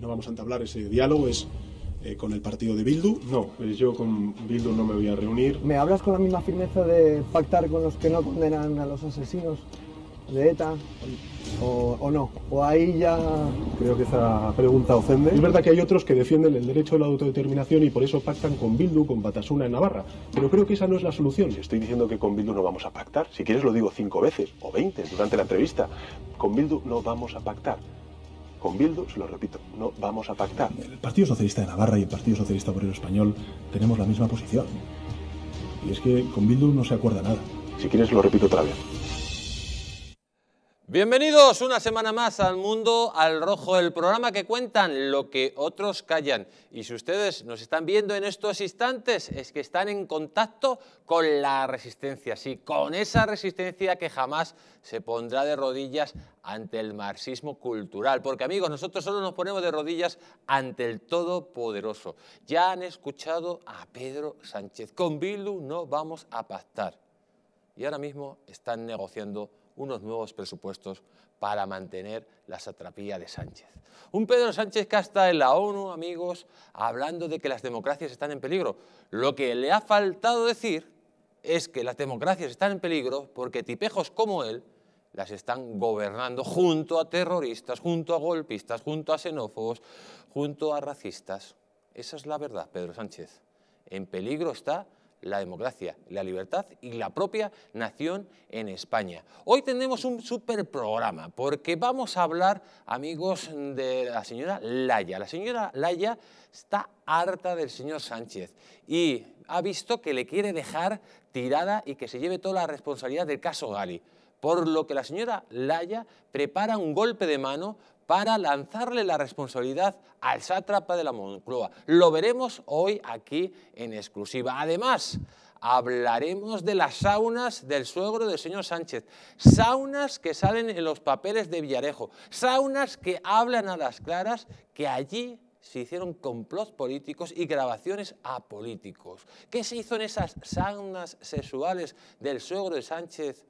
no vamos a entablar ese diálogo es eh, con el partido de Bildu. No, eh, yo con Bildu no me voy a reunir. ¿Me hablas con la misma firmeza de pactar con los que no condenan a los asesinos de ETA o, o no? ¿O ahí ya...? Creo que esa pregunta ofende. Es verdad que hay otros que defienden el derecho a la autodeterminación y por eso pactan con Bildu, con Batasuna en Navarra. Pero creo que esa no es la solución. Estoy diciendo que con Bildu no vamos a pactar. Si quieres lo digo cinco veces o veinte durante la entrevista. Con Bildu no vamos a pactar. Con Bildu, se lo repito, no vamos a pactar. El Partido Socialista de Navarra y el Partido Socialista Obrero Español tenemos la misma posición. Y es que con Bildu no se acuerda nada. Si quieres, lo repito otra vez. Bienvenidos una semana más al Mundo al Rojo, el programa que cuentan lo que otros callan. Y si ustedes nos están viendo en estos instantes, es que están en contacto con la resistencia, sí, con esa resistencia que jamás se pondrá de rodillas ante el marxismo cultural. Porque amigos, nosotros solo nos ponemos de rodillas ante el Todopoderoso. Ya han escuchado a Pedro Sánchez. Con Bildu no vamos a pactar. Y ahora mismo están negociando unos nuevos presupuestos para mantener la satrapía de Sánchez. Un Pedro Sánchez que está en la ONU, amigos, hablando de que las democracias están en peligro. Lo que le ha faltado decir es que las democracias están en peligro porque tipejos como él las están gobernando junto a terroristas, junto a golpistas, junto a xenófobos, junto a racistas. Esa es la verdad, Pedro Sánchez. En peligro está la democracia, la libertad y la propia nación en España. Hoy tenemos un super programa porque vamos a hablar, amigos, de la señora Laya. La señora Laya está harta del señor Sánchez y ha visto que le quiere dejar tirada y que se lleve toda la responsabilidad del caso Gali. Por lo que la señora Laya prepara un golpe de mano para lanzarle la responsabilidad al sátrapa de la Moncloa. Lo veremos hoy aquí en exclusiva. Además, hablaremos de las saunas del suegro del señor Sánchez, saunas que salen en los papeles de Villarejo, saunas que hablan a las claras que allí se hicieron complots políticos y grabaciones a políticos. ¿Qué se hizo en esas saunas sexuales del suegro de Sánchez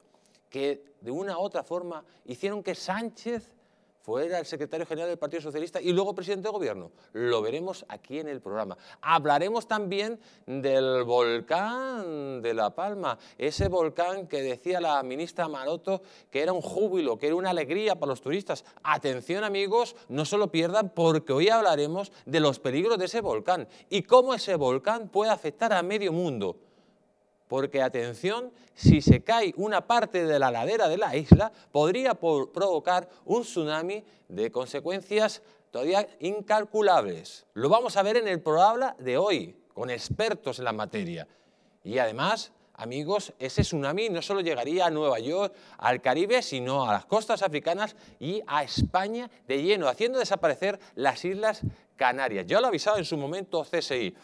que de una u otra forma hicieron que Sánchez fuera el secretario general del Partido Socialista y luego presidente de gobierno. Lo veremos aquí en el programa. Hablaremos también del volcán de La Palma, ese volcán que decía la ministra Maroto que era un júbilo, que era una alegría para los turistas. Atención amigos, no se lo pierdan porque hoy hablaremos de los peligros de ese volcán y cómo ese volcán puede afectar a medio mundo. Porque atención, si se cae una parte de la ladera de la isla, podría provocar un tsunami de consecuencias todavía incalculables. Lo vamos a ver en el programa de hoy, con expertos en la materia. Y además, amigos, ese tsunami no solo llegaría a Nueva York, al Caribe, sino a las costas africanas y a España de lleno, haciendo desaparecer las islas Canarias. Ya lo ha avisado en su momento CSI.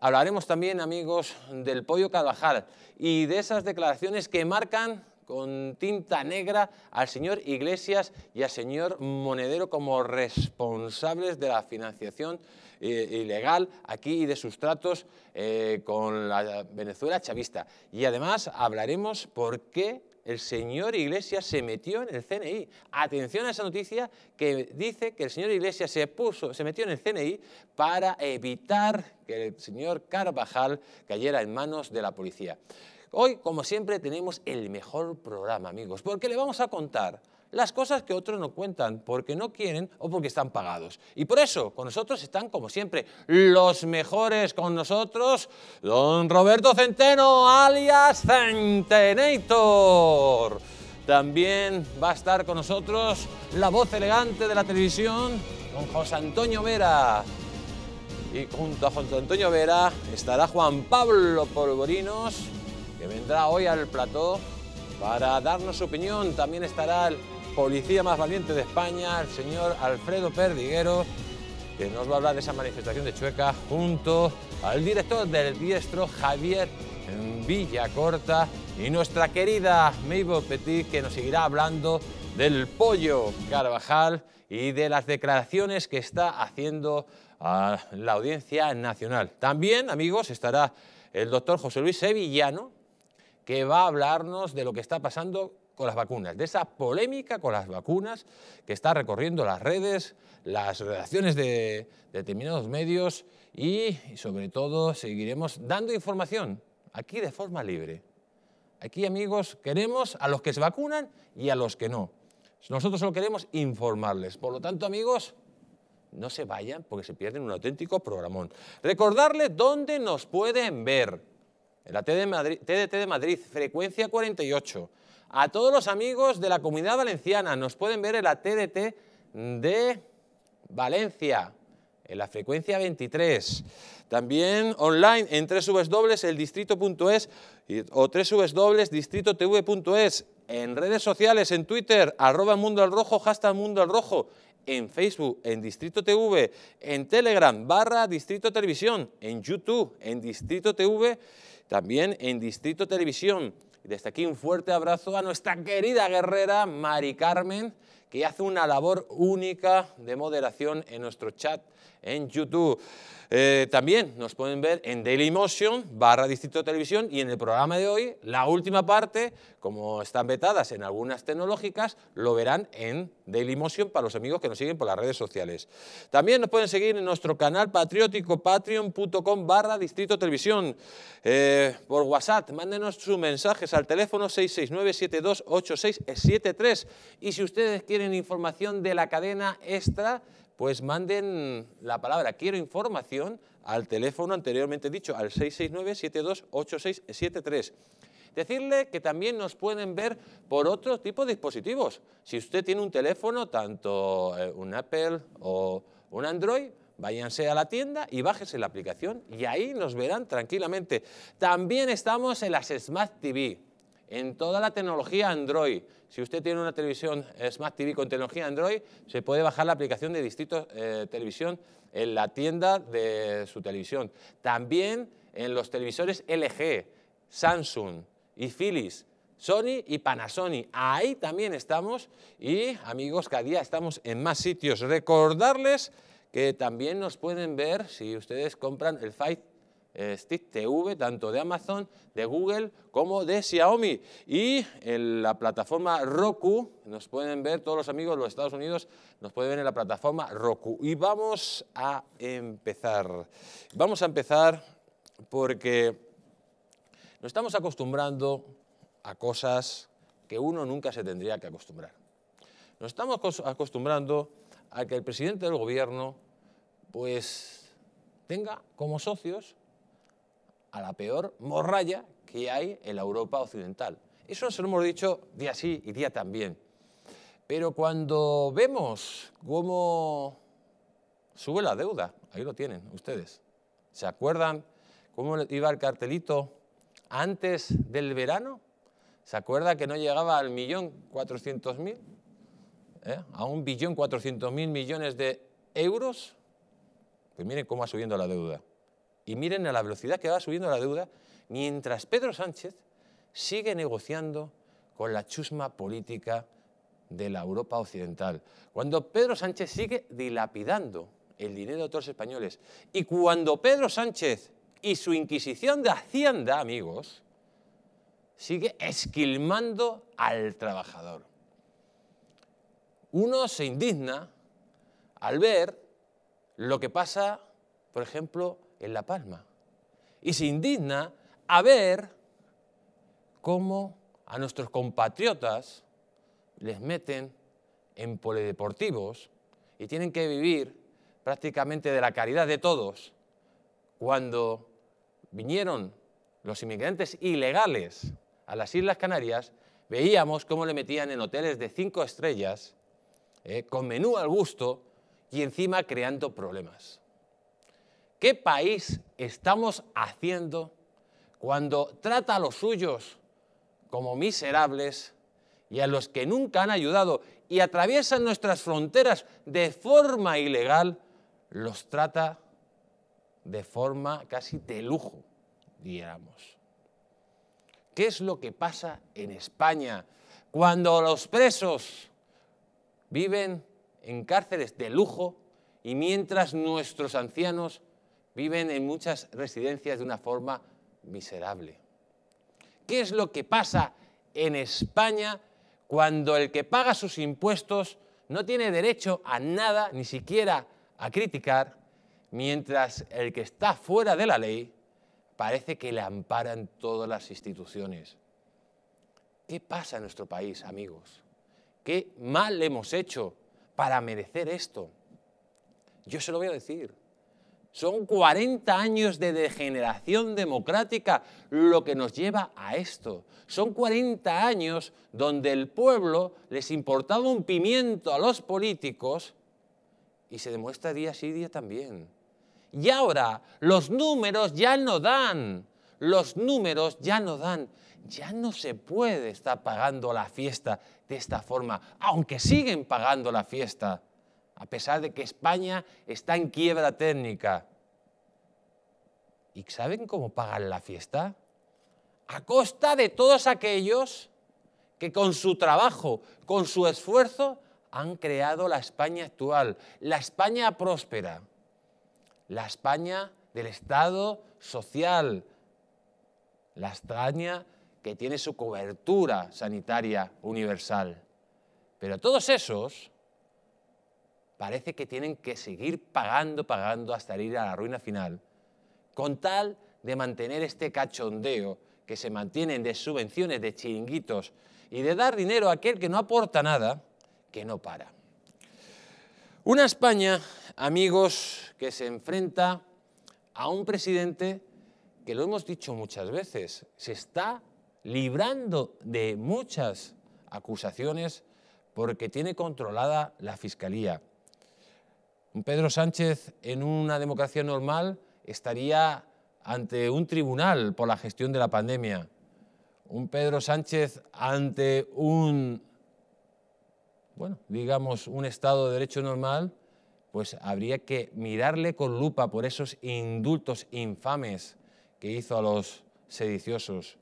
Hablaremos también, amigos, del pollo Carvajal y de esas declaraciones que marcan con tinta negra al señor Iglesias y al señor Monedero como responsables de la financiación eh, ilegal aquí y de sus tratos eh, con la Venezuela chavista. Y además hablaremos por qué el señor Iglesias se metió en el CNI. Atención a esa noticia que dice que el señor Iglesias se, puso, se metió en el CNI para evitar que el señor Carvajal cayera en manos de la policía. Hoy, como siempre, tenemos el mejor programa, amigos, porque le vamos a contar las cosas que otros no cuentan porque no quieren o porque están pagados. Y por eso, con nosotros están, como siempre, los mejores con nosotros, don Roberto Centeno, alias Centenator. También va a estar con nosotros la voz elegante de la televisión, don José Antonio Vera. Y junto a José Antonio Vera estará Juan Pablo Polvorinos, que vendrá hoy al plató para darnos su opinión. También estará el policía más valiente de España, el señor Alfredo Perdiguero, que nos va a hablar de esa manifestación de Chueca junto al director del diestro Javier Villacorta y nuestra querida Mabel Petit, que nos seguirá hablando del pollo Carvajal y de las declaraciones que está haciendo a la Audiencia Nacional. También, amigos, estará el doctor José Luis Sevillano, que va a hablarnos de lo que está pasando con las vacunas, de esa polémica con las vacunas que está recorriendo las redes, las relaciones de determinados medios y, sobre todo seguiremos dando información aquí de forma libre. Aquí, amigos, queremos a los que se vacunan y a los que no. Nosotros solo queremos informarles. Por lo tanto, amigos, no se vayan porque se pierden un auténtico programón. Recordarles dónde nos pueden ver. En la TDT de Madrid, frecuencia 48 a todos los amigos de la comunidad valenciana. Nos pueden ver en la TDT de Valencia, en la frecuencia 23. También online en www.eldistrito.es o www.distritotv.es. En redes sociales, en Twitter, arroba Mundo al Rojo, hashtag Mundo al Rojo. En Facebook, en Distrito TV, en Telegram, barra Distrito Televisión, en YouTube, en Distrito TV, también en Distrito Televisión desde aquí un fuerte abrazo a nuestra querida guerrera Mari Carmen, que hace una labor única de moderación en nuestro chat en YouTube. Eh, también nos pueden ver en Dailymotion, barra Distrito Televisión y en el programa de hoy, la última parte, como están vetadas en algunas tecnológicas, lo verán en Dailymotion para los amigos que nos siguen por las redes sociales. También nos pueden seguir en nuestro canal patriótico patreon.com barra Distrito Televisión. Eh, por WhatsApp, mándenos sus mensajes al teléfono 669-728673 y si ustedes quieren información de la cadena extra, pues manden la palabra quiero información al teléfono anteriormente dicho, al 669-728673. Decirle que también nos pueden ver por otro tipo de dispositivos. Si usted tiene un teléfono, tanto eh, un Apple o un Android, váyanse a la tienda y bájese la aplicación y ahí nos verán tranquilamente. También estamos en las Smart TV, en toda la tecnología Android. Si usted tiene una televisión eh, Smart TV con tecnología Android, se puede bajar la aplicación de Distrito eh, Televisión en la tienda de su televisión. También en los televisores LG, Samsung y Philips, Sony y Panasonic. Ahí también estamos y amigos, cada día estamos en más sitios. Recordarles que también nos pueden ver si ustedes compran el Fight eh, TV, tanto de Amazon, de Google como de Xiaomi. Y en la plataforma Roku, nos pueden ver todos los amigos de los Estados Unidos, nos pueden ver en la plataforma Roku. Y vamos a empezar. Vamos a empezar porque nos estamos acostumbrando a cosas que uno nunca se tendría que acostumbrar. Nos estamos acostumbrando a que el presidente del gobierno pues tenga como socios a la peor morralla que hay en la Europa occidental. Eso se lo hemos dicho día sí y día también. Pero cuando vemos cómo sube la deuda, ahí lo tienen ustedes. ¿Se acuerdan cómo iba el cartelito antes del verano? ¿Se acuerda que no llegaba al millón cuatrocientos mil? ¿Eh? ¿A un billón cuatrocientos mil millones de euros? Pues miren cómo va subiendo la deuda. Y miren a la velocidad que va subiendo la deuda mientras Pedro Sánchez sigue negociando con la chusma política de la Europa occidental. Cuando Pedro Sánchez sigue dilapidando el dinero de otros españoles y cuando Pedro Sánchez y su Inquisición de Hacienda, amigos, sigue esquilmando al trabajador. Uno se indigna al ver lo que pasa, por ejemplo, en La Palma y se indigna a ver cómo a nuestros compatriotas les meten en polideportivos y tienen que vivir prácticamente de la caridad de todos cuando vinieron los inmigrantes ilegales a las Islas Canarias, veíamos cómo le metían en hoteles de cinco estrellas, eh, con menú al gusto y encima creando problemas. ¿Qué país estamos haciendo cuando trata a los suyos como miserables y a los que nunca han ayudado y atraviesan nuestras fronteras de forma ilegal, los trata de forma casi de lujo, diéramos? ¿Qué es lo que pasa en España cuando los presos viven en cárceles de lujo y mientras nuestros ancianos viven en muchas residencias de una forma miserable. ¿Qué es lo que pasa en España cuando el que paga sus impuestos no tiene derecho a nada, ni siquiera a criticar, mientras el que está fuera de la ley parece que le amparan todas las instituciones? ¿Qué pasa en nuestro país, amigos? ¿Qué mal hemos hecho para merecer esto? Yo se lo voy a decir. Son 40 años de degeneración democrática lo que nos lleva a esto. Son 40 años donde el pueblo les importaba un pimiento a los políticos y se demuestra día sí, día también. Y ahora los números ya no dan, los números ya no dan. Ya no se puede estar pagando la fiesta de esta forma, aunque siguen pagando la fiesta a pesar de que España está en quiebra técnica. ¿Y saben cómo pagan la fiesta? A costa de todos aquellos que con su trabajo, con su esfuerzo, han creado la España actual, la España próspera, la España del Estado social, la España que tiene su cobertura sanitaria universal. Pero todos esos parece que tienen que seguir pagando, pagando hasta ir a la ruina final, con tal de mantener este cachondeo que se mantienen de subvenciones, de chiringuitos y de dar dinero a aquel que no aporta nada, que no para. Una España, amigos, que se enfrenta a un presidente que lo hemos dicho muchas veces, se está librando de muchas acusaciones porque tiene controlada la Fiscalía. Un Pedro Sánchez en una democracia normal estaría ante un tribunal por la gestión de la pandemia. Un Pedro Sánchez ante un, bueno, digamos, un Estado de Derecho normal, pues habría que mirarle con lupa por esos indultos infames que hizo a los sediciosos.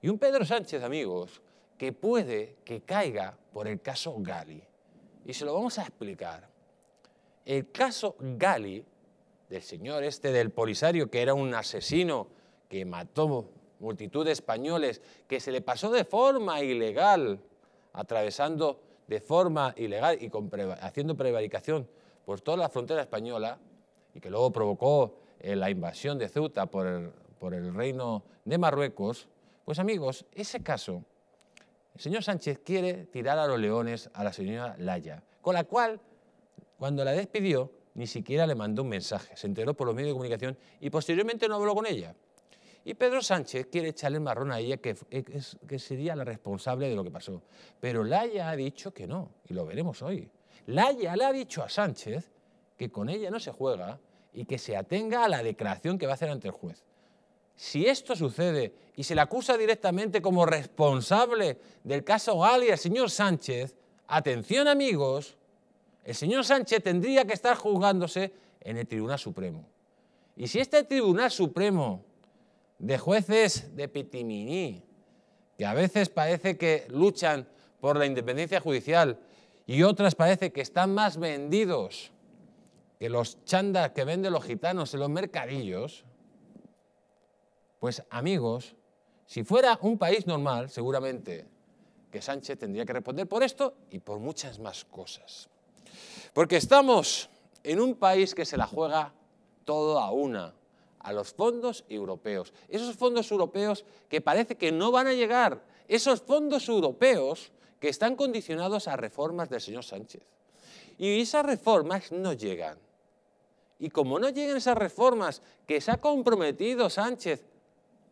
Y un Pedro Sánchez, amigos, que puede que caiga por el caso Gali. Y se lo vamos a explicar. El caso Gali, del señor este del Polisario, que era un asesino que mató multitud de españoles, que se le pasó de forma ilegal, atravesando de forma ilegal y haciendo prevaricación por toda la frontera española, y que luego provocó eh, la invasión de Ceuta por por el reino de Marruecos, pues amigos, ese caso, el señor Sánchez quiere tirar a los leones a la señora Laya, con la cual cuando la despidió, ni siquiera le mandó un mensaje, se enteró por los medios de comunicación y posteriormente no habló con ella. Y Pedro Sánchez quiere echarle el marrón a ella, que, eh, que sería la responsable de lo que pasó. Pero Laya ha dicho que no, y lo veremos hoy. Laya le ha dicho a Sánchez que con ella no se juega y que se atenga a la declaración que va a hacer ante el juez. Si esto sucede y se le acusa directamente como responsable del caso Gali al señor Sánchez, atención amigos, el señor Sánchez tendría que estar juzgándose en el Tribunal Supremo. Y si este Tribunal Supremo de jueces de pitiminí, que a veces parece que luchan por la independencia judicial y otras parece que están más vendidos que los chandas que venden los gitanos en los mercadillos, pues amigos, si fuera un país normal, seguramente que Sánchez tendría que responder por esto y por muchas más cosas. Porque estamos en un país que se la juega todo a una, a los fondos europeos. Esos fondos europeos que parece que no van a llegar, esos fondos europeos que están condicionados a reformas del señor Sánchez. Y esas reformas no llegan. Y como no llegan esas reformas que se ha comprometido Sánchez,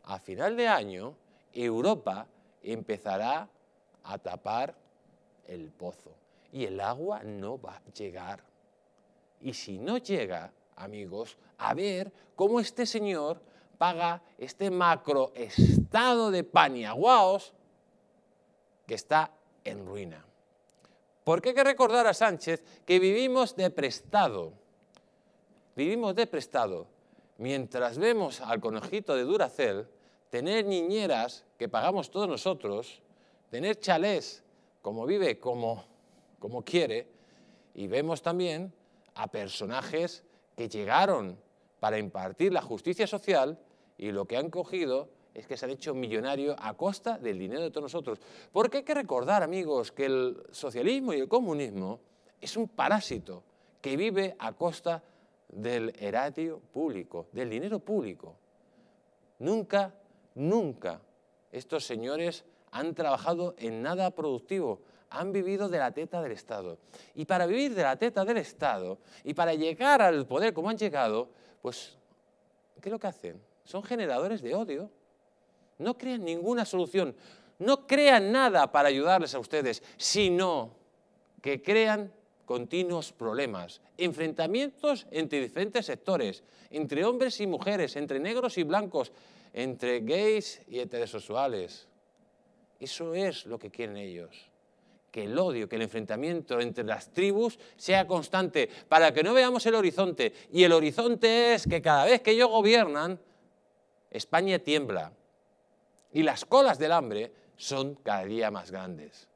a final de año Europa empezará a tapar el pozo y el agua no va a llegar. Y si no llega, amigos, a ver cómo este señor paga este macro estado de Paniaguaos que está en ruina. Porque hay que recordar a Sánchez que vivimos de prestado. Vivimos de prestado. Mientras vemos al conejito de Duracel tener niñeras que pagamos todos nosotros, tener chalés como vive como como quiere, y vemos también a personajes que llegaron para impartir la justicia social y lo que han cogido es que se han hecho millonarios a costa del dinero de todos nosotros. Porque hay que recordar, amigos, que el socialismo y el comunismo es un parásito que vive a costa del erario público, del dinero público. Nunca, nunca estos señores han trabajado en nada productivo han vivido de la teta del Estado. Y para vivir de la teta del Estado y para llegar al poder como han llegado, pues, ¿qué es lo que hacen? Son generadores de odio. No crean ninguna solución, no crean nada para ayudarles a ustedes, sino que crean continuos problemas, enfrentamientos entre diferentes sectores, entre hombres y mujeres, entre negros y blancos, entre gays y heterosexuales. Eso es lo que quieren ellos que el odio, que el enfrentamiento entre las tribus sea constante, para que no veamos el horizonte. Y el horizonte es que cada vez que ellos gobiernan, España tiembla. Y las colas del hambre son cada día más grandes.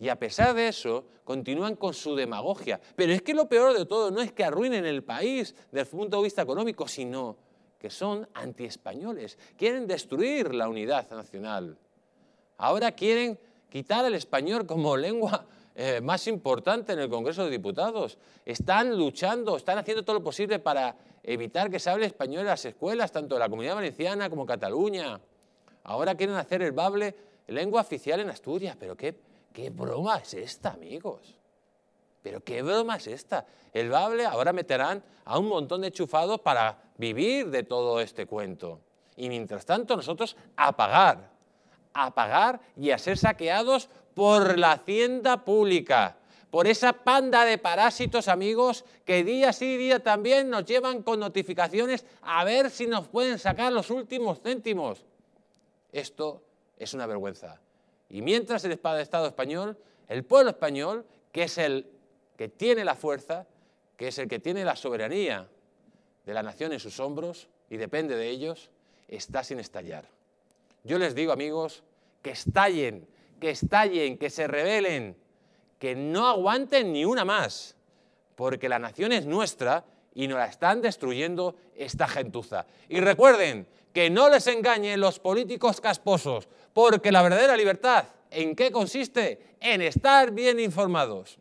Y a pesar de eso, continúan con su demagogia. Pero es que lo peor de todo no es que arruinen el país desde el punto de vista económico, sino que son antiespañoles. Quieren destruir la unidad nacional. Ahora quieren quitar el español como lengua eh, más importante en el Congreso de Diputados. Están luchando, están haciendo todo lo posible para evitar que se hable español en las escuelas, tanto en la Comunidad Valenciana como en Cataluña. Ahora quieren hacer el bable lengua oficial en Asturias, pero qué, qué broma es esta, amigos. Pero qué broma es esta. El bable ahora meterán a un montón de chufados para vivir de todo este cuento. Y mientras tanto nosotros a pagar a pagar y a ser saqueados por la hacienda pública, por esa panda de parásitos amigos que día sí día también nos llevan con notificaciones a ver si nos pueden sacar los últimos céntimos. Esto es una vergüenza. Y mientras el Estado español, el pueblo español, que es el que tiene la fuerza, que es el que tiene la soberanía de la nación en sus hombros y depende de ellos, está sin estallar. Yo les digo, amigos, que estallen, que estallen, que se rebelen, que no aguanten ni una más, porque la nación es nuestra y nos la están destruyendo esta gentuza. Y recuerden que no les engañen los políticos casposos, porque la verdadera libertad, ¿en qué consiste? En estar bien informados.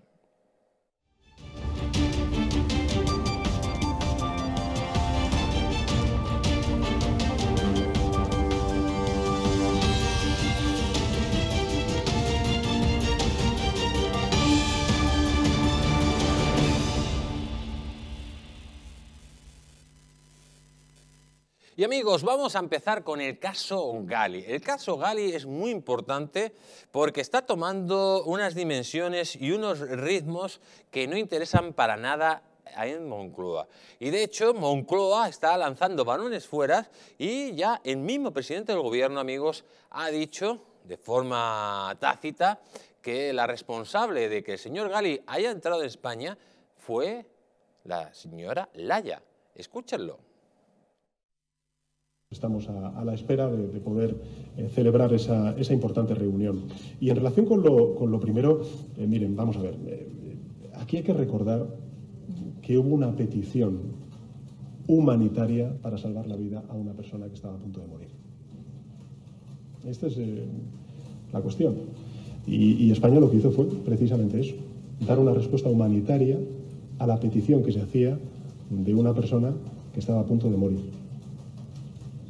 Y amigos, vamos a empezar con el caso Gali. El caso Gali es muy importante porque está tomando unas dimensiones y unos ritmos que no interesan para nada en Moncloa. Y de hecho, Moncloa está lanzando balones fuera y ya el mismo presidente del gobierno, amigos, ha dicho de forma tácita que la responsable de que el señor Gali haya entrado en España fue la señora Laya. Escúchenlo. Estamos a, la espera de, poder eh, celebrar esa, importante reunión. Y en relación con lo, primero, eh, miren, vamos a ver, eh, aquí hay que recordar que hubo una petición humanitaria para salvar la vida a una persona que estaba a punto de morir. Esta es la cuestión. y España lo que hizo fue precisamente eso, dar una respuesta humanitaria a la petición que se hacía de una persona que estaba a punto de morir.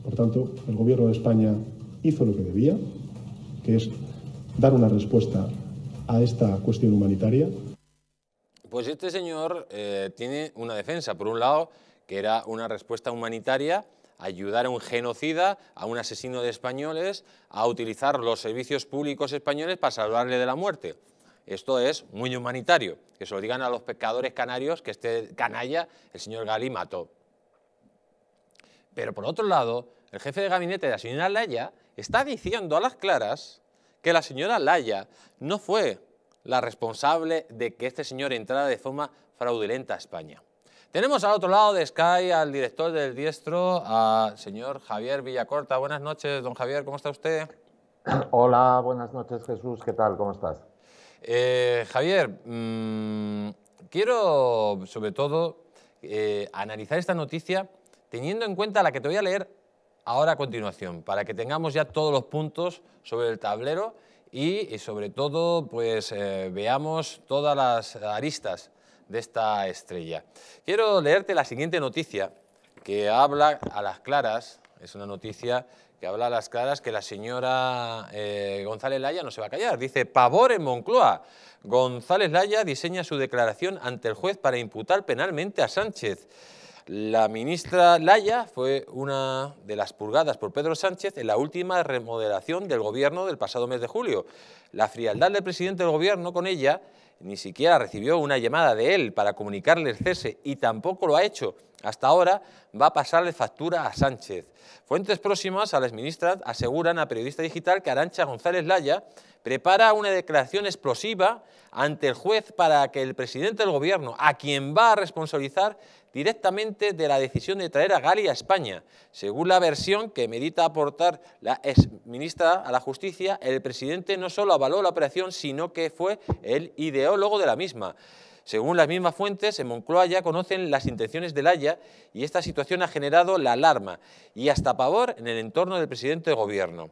Por tanto, el Gobierno de España hizo lo que debía, que es dar una respuesta a esta cuestión humanitaria. Pues este señor eh, tiene una defensa. Por un lado, que era una respuesta humanitaria, ayudar a un genocida, a un asesino de españoles, a utilizar los servicios públicos españoles para salvarle de la muerte. Esto es muy humanitario. Que se lo digan a los pescadores canarios que este canalla, el señor Gali, mató. Pero por otro lado, el jefe de gabinete de la señora Laya está diciendo a las claras que la señora Laya no fue la responsable de que este señor entrara de forma fraudulenta a España. Tenemos al otro lado de Sky al director del diestro, al señor Javier Villacorta. Buenas noches, don Javier, ¿cómo está usted? Hola, buenas noches Jesús, ¿qué tal? ¿Cómo estás? Eh, Javier, mm, quiero sobre todo eh, analizar esta noticia teniendo en cuenta la que te voy a leer ahora a continuación, para que tengamos ya todos los puntos sobre el tablero y, sobre todo pues eh, veamos todas las aristas de esta estrella. Quiero leerte la siguiente noticia que habla a las claras, es una noticia que habla a las claras que la señora eh, González Laya no se va a callar. Dice, pavor en Moncloa. González Laya diseña su declaración ante el juez para imputar penalmente a Sánchez. La ministra Laya fue una de las purgadas por Pedro Sánchez en la última remodelación del gobierno del pasado mes de julio. La frialdad del presidente del gobierno con ella ni siquiera recibió una llamada de él para comunicarle el cese y tampoco lo ha hecho. Hasta ahora va a pasarle factura a Sánchez. Fuentes próximas a las ministras aseguran a Periodista Digital que Arancha González Laya prepara una declaración explosiva ante el juez para que el presidente del gobierno, a quien va a responsabilizar directamente de la decisión de traer a Gali a España, según la versión que medita aportar la ministra a la justicia, el presidente no solo avaló la operación, sino que fue el ideólogo de la misma. Según las mismas fuentes, en Moncloa ya conocen las intenciones del Haya y esta situación ha generado la alarma y hasta pavor en el entorno del presidente de gobierno.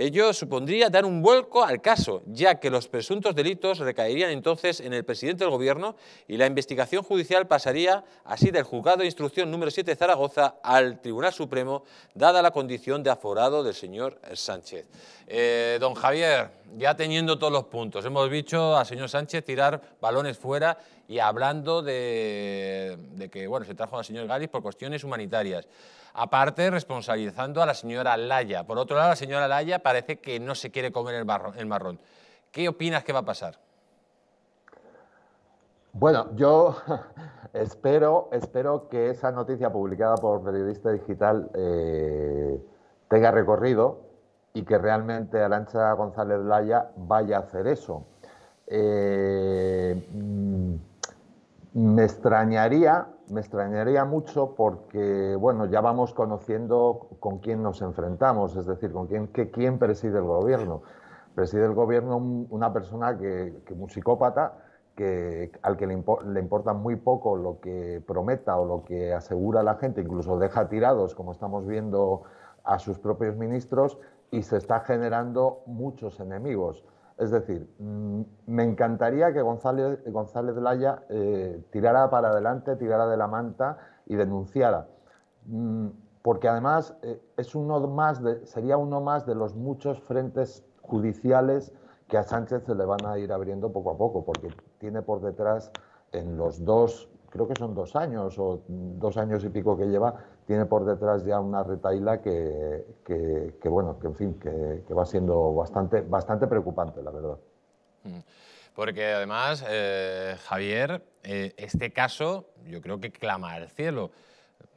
Ello eh, supondría dar un vuelco al caso, ya que los presuntos delitos recaerían entonces en el presidente del Gobierno y la investigación judicial pasaría así del juzgado de instrucción número 7 de Zaragoza al Tribunal Supremo, dada la condición de aforado del señor Sánchez. Eh, don Javier, ya teniendo todos los puntos, hemos visto al señor Sánchez tirar balones fuera y hablando de, que bueno, se trajo la señor Galis por cuestiones humanitarias. Aparte, responsabilizando a la señora Laya. Por otro lado, la señora Laya parece que no se quiere comer el, marrón. ¿Qué opinas que va a pasar? Bueno, yo espero, espero que esa noticia publicada por Periodista Digital eh, tenga recorrido y que realmente Alancha González Laya vaya a hacer eso. Eh, mm, me extrañaría, me extrañaría mucho porque, bueno, ya vamos conociendo con quién nos enfrentamos, es decir, con quién, preside el gobierno. Preside el gobierno una persona que, que un psicópata, que, al que le, le, importa muy poco lo que prometa o lo que asegura la gente, incluso deja tirados, como estamos viendo a sus propios ministros, y se está generando muchos enemigos. Es decir, mm, me encantaría que González, González Laya eh, tirara para adelante, tirara de la manta y denunciara. Mm, porque además eh, es uno más sería uno más de los muchos frentes judiciales que a Sánchez se le van a ir abriendo poco a poco, porque tiene por detrás en los dos, creo que son dos años o dos años y pico que lleva, tiene por detrás ya una retaila que, bueno, que en fin, que, va siendo bastante, bastante preocupante, la verdad. Mm. Porque además, eh, Javier, eh, este caso yo creo que clama al cielo.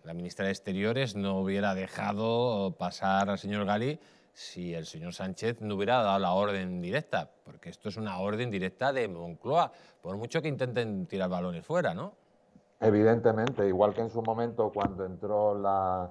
La ministra de Exteriores no hubiera dejado pasar al señor Gali si el señor Sánchez no hubiera dado la orden directa, porque esto es una orden directa de Moncloa, por mucho que intenten tirar balones fuera, ¿no? Evidentemente, igual que en su momento cuando entró la,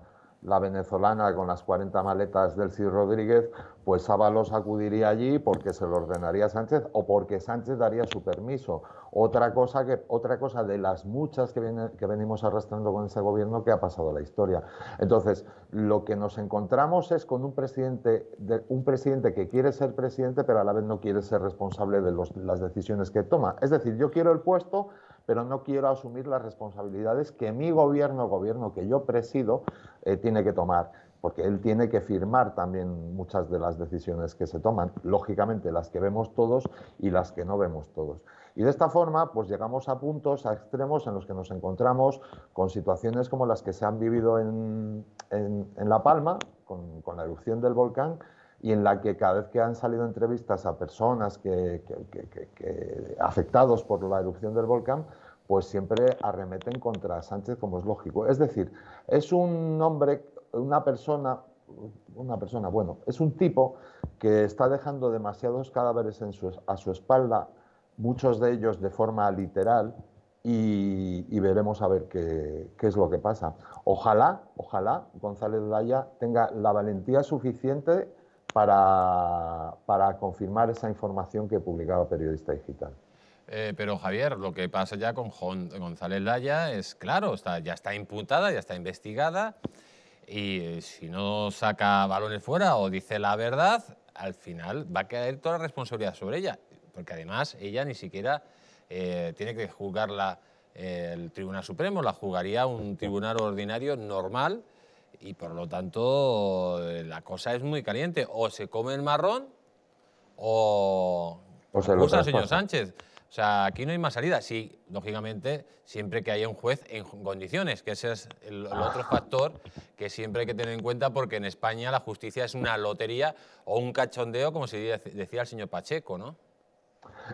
venezolana con las 40 maletas del Cid Rodríguez, pues Ábalos acudiría allí porque se lo ordenaría Sánchez o porque Sánchez daría su permiso. Otra cosa, que, otra cosa de las muchas que, que venimos arrastrando con ese gobierno que ha pasado la historia. Entonces, lo que nos encontramos es con un presidente, de, un presidente que quiere ser presidente, pero a la vez no quiere ser responsable de las decisiones que toma. Es decir, yo quiero el puesto, pero no quiero asumir las responsabilidades que mi gobierno, gobierno que yo presido, eh, tiene que tomar porque él tiene que firmar también muchas de las decisiones que se toman, lógicamente las que vemos todos y las que no vemos todos. Y de esta forma, pues llegamos a puntos, a extremos en los que nos encontramos con situaciones como las que se han vivido en, La Palma, con la erupción del volcán, y en la que cada vez que han salido entrevistas a personas que, afectados por la erupción del volcán, pues siempre arremeten contra Sánchez, como es lógico. Es decir, es un hombre, una persona, una persona, bueno, es un tipo que está dejando demasiados cadáveres en a su espalda, muchos de ellos de forma literal, y, veremos a ver qué, es lo que pasa. Ojalá, ojalá González Daya tenga la valentía suficiente para, confirmar esa información que publicaba Periodista Digital. Eh, pero Javier, lo que pasa ya con González Laya es claro, ya está imputada, ya está investigada y eh, si no saca balones fuera o dice la verdad, al final va a caer toda la responsabilidad sobre ella, porque además ella ni siquiera eh, tiene que juzgarla el Tribunal Supremo, la jugaría un tribunal ordinario normal y por lo tanto eh, la cosa es muy caliente. O se come el marrón o, o se usa el señor Sánchez. O sea, aquí no hay más salida. Sí, lógicamente, siempre que haya un juez en condiciones, que ese es el, otro factor que siempre hay que tener en cuenta porque en España la justicia es una lotería o un cachondeo, como se decía el señor Pacheco, ¿no?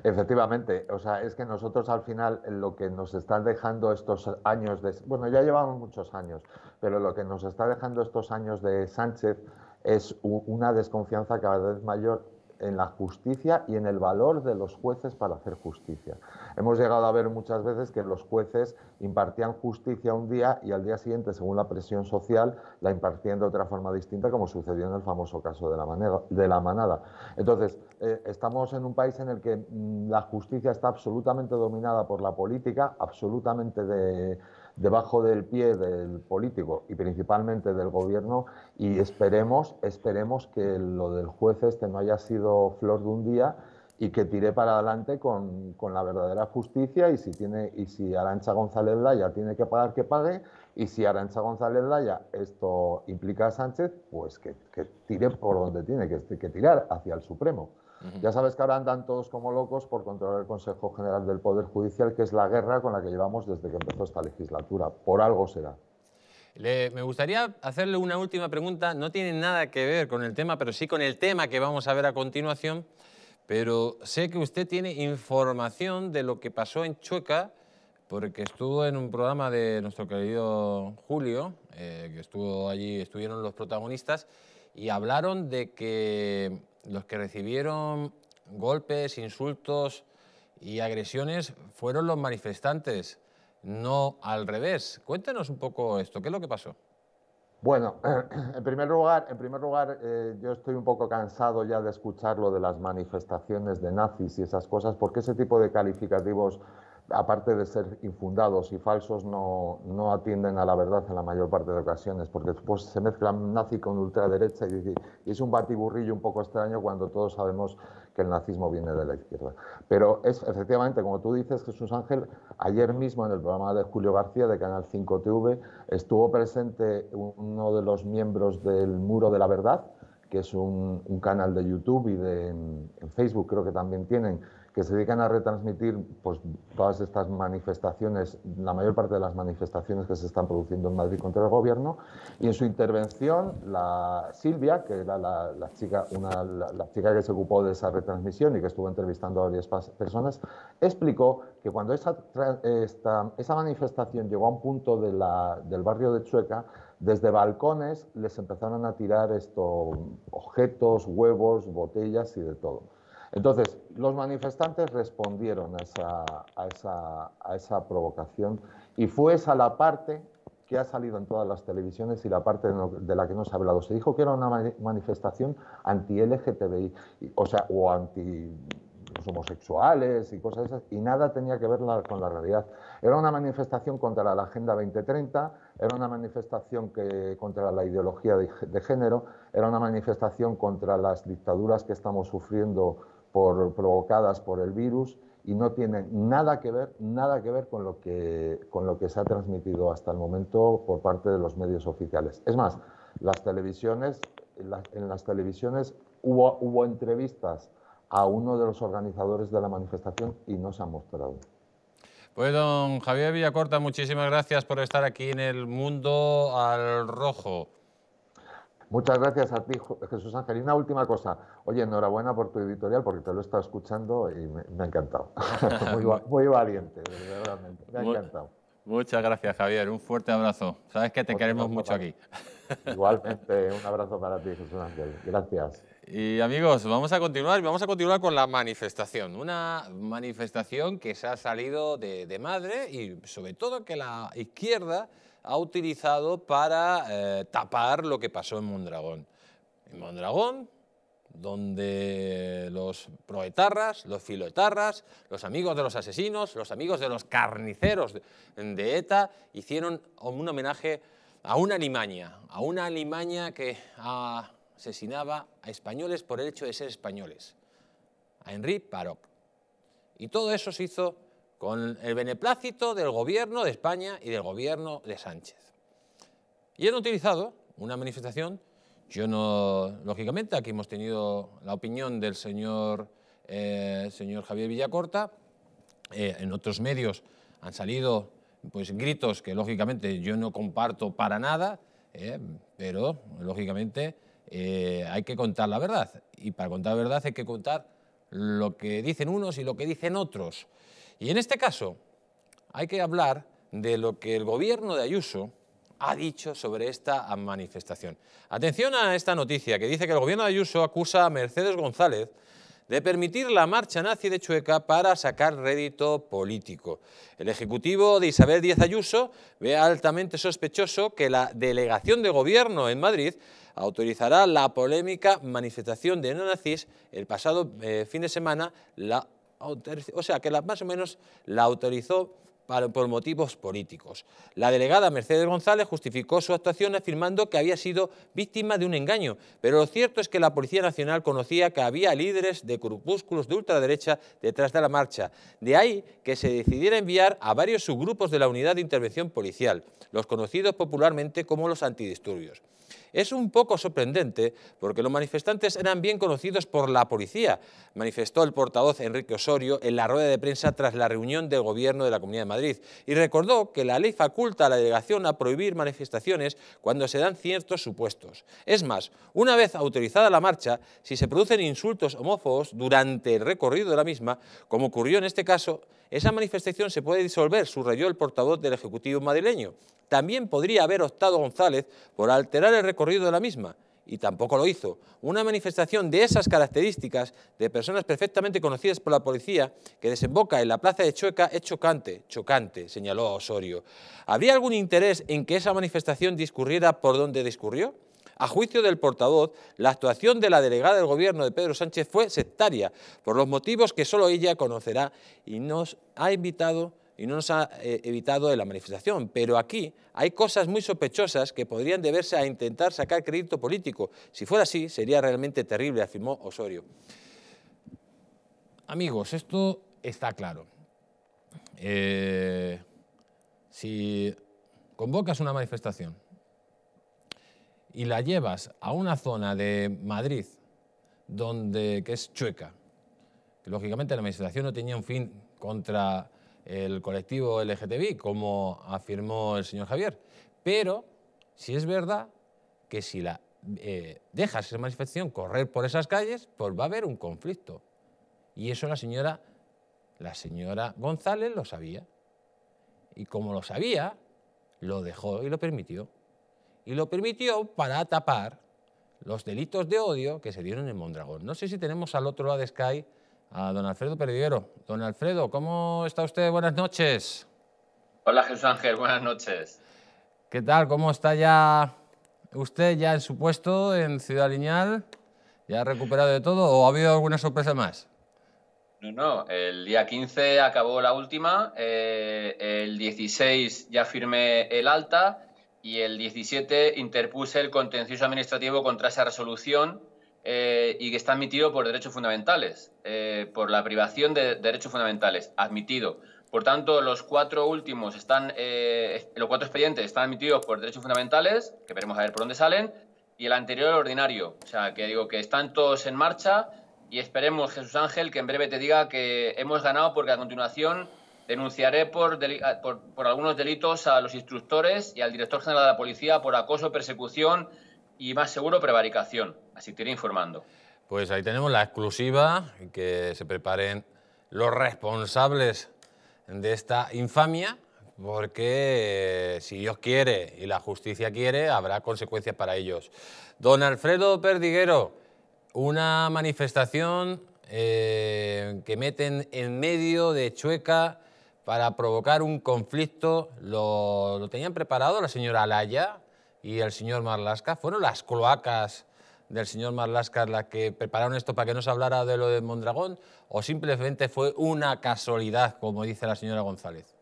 Efectivamente, o sea, es que nosotros al final eh, lo que nos están dejando estos años de, bueno, ya llevamos muchos años, pero lo que nos está dejando estos años de Sánchez es una desconfianza cada vez mayor en la justicia y en el valor de los jueces para hacer justicia. Hemos llegado a ver muchas veces que los jueces impartían justicia un día y al día siguiente, según la presión social, la impartían de otra forma distinta, como sucedió en el famoso caso de la, manada. Entonces, eh, estamos en un país en el que mm, la justicia está absolutamente dominada por la política, absolutamente de debajo del pie del político y principalmente del gobierno y esperemos, esperemos que lo del juez este no haya sido flor de un día y que tire para adelante con, la verdadera justicia y si tiene y si Arancha González Laya tiene que pagar que pague y si Arancha González Laya esto implica a Sánchez pues que, tire por donde tiene que, que tirar hacia el Supremo. Ya sabes que ahora andan todos como locos por controlar el Consejo General del Poder Judicial, que es la guerra con la que llevamos desde que empezó esta legislatura. Por algo será. me gustaría hacerle una última pregunta. No tiene nada que ver con el tema, pero sí con el tema que vamos a ver a continuación. Pero sé que usted tiene información de lo que pasó en Chueca, porque estuvo en un programa de nuestro querido Julio, eh, que estuvo allí, estuvieron los protagonistas, y hablaron de que los que recibieron golpes, insultos y agresiones fueron los manifestantes, no al revés. Cuéntanos un poco esto, ¿qué es lo que pasó? Bueno, en primer lugar, en primer lugar eh, yo estoy un poco cansado ya de escuchar lo de las manifestaciones de nazis y esas cosas, porque ese tipo de calificativos aparte de ser infundados y falsos, no, atienden a la verdad en la mayor parte de ocasiones, porque después se mezclan nazi con ultraderecha y, y, es un batiburrillo un poco extraño cuando todos sabemos que el nazismo viene de la izquierda. Pero es efectivamente, como tú dices, Jesús Ángel, ayer mismo en el programa de Julio García de Canal 5 TV estuvo presente uno de los miembros del Muro de la Verdad, que es un, canal de YouTube y de, en Facebook creo que también tienen, que se dedican a retransmitir pues, todas estas manifestaciones, la mayor parte de las manifestaciones que se están produciendo en Madrid contra el gobierno. Y en su intervención, la Silvia, que era la, chica, una, la, chica que se ocupó de esa retransmisión y que estuvo entrevistando a varias personas, explicó que cuando esa, esta, esa manifestación llegó a un punto de la, del barrio de Chueca, desde balcones les empezaron a tirar estos objetos, huevos, botellas y de todo. Entonces, los manifestantes respondieron a esa, a, esa, a provocación y fue esa la parte que ha salido en todas las televisiones y la parte de la que no se ha hablado. Se dijo que era una manifestación anti-LGTBI, o sea, o anti homosexuales y cosas esas, y nada tenía que ver con la realidad. Era una manifestación contra la Agenda 2030, era una manifestación que, contra la ideología de género, era una manifestación contra las dictaduras que estamos sufriendo provocadas por el virus y no tienen nada que ver, nada que ver con lo que, con lo que se ha transmitido hasta el momento por parte de los medios oficiales. Es más, las televisiones, en, las televisiones hubo, hubo entrevistas a uno de los organizadores de la manifestación y no se ha mostrado. Pues don Javier Villacorta, muchísimas gracias por estar aquí en el Mundo al Rojo. Muchas gracias a ti, Jesús Ángel. Y una última cosa. Oye, enhorabuena por tu editorial porque te lo he estado escuchando y me, ha encantado. muy, valiente, verdaderamente. Me ha encantado. Muchas gracias, Javier. Un fuerte abrazo. Sabes que te queremos mucho aquí. Igualmente, un abrazo para ti, Jesús Ángel. Gracias. Y amigos, vamos a continuar vamos a continuar con la manifestación. Una manifestación que se ha salido de, de madre y sobre todo que la izquierda ha utilizado para eh, tapar lo que pasó en Mondragón. En Mondragón, donde los proetarras, los filoetarras, los amigos de los asesinos, los amigos de los carniceros de ETA, hicieron un homenaje a una alimaña a una limaña que asesinaba a españoles por el hecho de ser españoles, a Henri Paroc. Y todo eso se hizo con el beneplácito del gobierno de España y del gobierno de Sánchez. Y han utilizado una manifestación, yo no, lógicamente, aquí hemos tenido la opinión del señor, eh, señor Javier Villacorta, eh, en otros medios han salido pues, gritos que lógicamente yo no comparto para nada, eh, pero lógicamente hay que contar la verdad, y para contar la verdad hay que contar lo que dicen unos y lo que dicen otros. Y en este caso hay que hablar de lo que el gobierno de Ayuso ha dicho sobre esta manifestación. Atención a esta noticia que dice que el gobierno de Ayuso acusa a Mercedes González de permitir la marcha nazi de Chueca para sacar rédito político. El ejecutivo de Isabel Díaz Ayuso ve altamente sospechoso que la delegación de gobierno en Madrid autorizará la polémica manifestación de nazis el pasado eh, fin de semana, la o sea, que la, más o menos la autorizó por motivos políticos. La delegada Mercedes González justificó su actuación afirmando que había sido víctima de un engaño, pero lo cierto es que la Policía Nacional conocía que había líderes de grupúsculos de ultraderecha detrás de la marcha. De ahí que se decidiera enviar a varios subgrupos de la Unidad de Intervención Policial, los conocidos popularmente como los antidisturbios. Es un poco sorprendente porque los manifestantes eran bien conocidos por la policía, manifestó el portavoz Enrique Osorio en la rueda de prensa tras la reunión del Gobierno de la Comunidad de Madrid y recordó que la ley faculta a la delegación a prohibir manifestaciones cuando se dan ciertos supuestos. Es más, una vez autorizada la marcha, si se producen insultos homófobos durante el recorrido de la misma, como ocurrió en este caso, esa manifestación se puede disolver, subrayó el portavoz del Ejecutivo madrileño. También podría haber optado González por alterar el recorrido de la misma, y tampoco lo hizo. Una manifestación de esas características, de personas perfectamente conocidas por la policía, que desemboca en la plaza de Chueca, es chocante, chocante, señaló Osorio. ¿Habría algún interés en que esa manifestación discurriera por donde discurrió? A juicio del portavoz, la actuación de la delegada del gobierno de Pedro Sánchez fue sectaria, por los motivos que solo ella conocerá y nos ha invitado y no nos ha eh, evitado de la manifestación. Pero aquí hay cosas muy sospechosas que podrían deberse a intentar sacar crédito político. Si fuera así, sería realmente terrible, afirmó Osorio. Amigos, esto está claro. Eh, si convocas una manifestación y la llevas a una zona de Madrid donde, que es chueca, que lógicamente la administración no tenía un fin contra el colectivo LGTBI, como afirmó el señor Javier, pero si es verdad que si la eh, dejas esa manifestación correr por esas calles, pues va a haber un conflicto. Y eso la señora, la señora González lo sabía. Y como lo sabía, lo dejó y lo permitió y lo permitió para tapar los delitos de odio que se dieron en Mondragón. No sé si tenemos al otro lado de Sky a don Alfredo Perdiguero. Don Alfredo, ¿cómo está usted? Buenas noches. Hola Jesús Ángel, buenas noches. ¿Qué tal? ¿Cómo está ya usted ya en su puesto en Ciudad Lineal? ¿Ya ha recuperado de todo o ha habido alguna sorpresa más? No, no, el día 15 acabó la última, eh, el 16 ya firmé el alta y el 17 interpuse el contencioso administrativo contra esa resolución eh, y que está admitido por derechos fundamentales, eh, por la privación de derechos fundamentales, admitido. Por tanto, los cuatro últimos están, eh, los cuatro expedientes están admitidos por derechos fundamentales, que veremos a ver por dónde salen, y el anterior ordinario. O sea, que digo que están todos en marcha y esperemos, Jesús Ángel, que en breve te diga que hemos ganado porque a continuación Denunciaré por, por, algunos delitos a los instructores y al director general de la policía por acoso, persecución y, más seguro, prevaricación. Así que iré informando. Pues ahí tenemos la exclusiva, que se preparen los responsables de esta infamia, porque eh, si Dios quiere y la justicia quiere, habrá consecuencias para ellos. Don Alfredo Perdiguero, una manifestación eh, que meten en medio de Chueca para provocar un conflicto. Lo, tenían preparado la señora Alaya y el señor Marlasca. Fueron las cloacas del señor Marlasca las que prepararon esto para que no se hablara de lo de Mondragón o simplemente fue una casualidad, como dice la señora González.